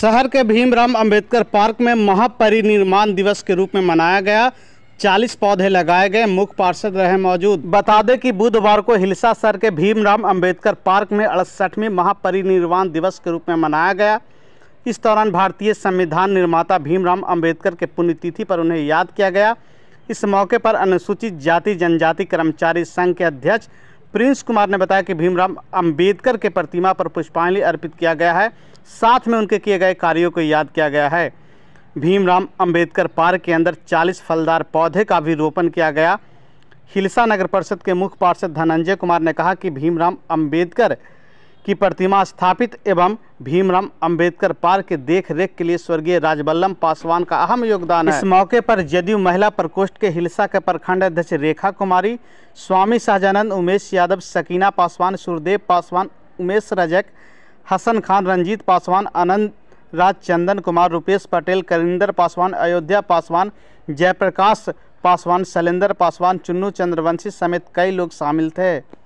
शहर के भीमराम अंबेडकर पार्क में महापरिनिर्माण दिवस के रूप में मनाया गया 40 पौधे लगाए गए मुख्य पार्षद रहे मौजूद बता दें कि बुधवार को हिलसा सर के भीमराम अंबेडकर पार्क में अड़सठवीं महापरिनिर्वाण दिवस के रूप में मनाया गया इस दौरान भारतीय संविधान निर्माता भीमराम अंबेडकर के पुण्यतिथि पर उन्हें याद किया गया इस मौके पर अनुसूचित जाति जनजाति कर्मचारी संघ के अध्यक्ष प्रिंस कुमार ने बताया कि भीमराव अंबेडकर के प्रतिमा पर पुष्पांजलि अर्पित किया गया है साथ में उनके किए गए कार्यों को याद किया गया है भीमराम अंबेडकर पार्क के अंदर 40 फलदार पौधे का भी रोपण किया गया हिलसा नगर परिषद के मुख्य पार्षद धनंजय कुमार ने कहा कि भीमराम अंबेडकर की प्रतिमा स्थापित एवं भीमराम अंबेडकर पार्क के देख रेख के लिए स्वर्गीय राजबल्लम पासवान का अहम योगदान है इस मौके पर जदयू महिला प्रकोष्ठ के हिलसा के प्रखंड अध्यक्ष रेखा कुमारी स्वामी शाहजानंद उमेश यादव सकीना पासवान सुरदेव पासवान उमेश रजक हसन खान रंजीत पासवान आनंद राज चंदन कुमार रूपेश पटेल करिंदर पासवान अयोध्या पासवान जयप्रकाश पासवान शैलेंद्र पासवान चुन्नू चंद्रवंशी समेत कई लोग शामिल थे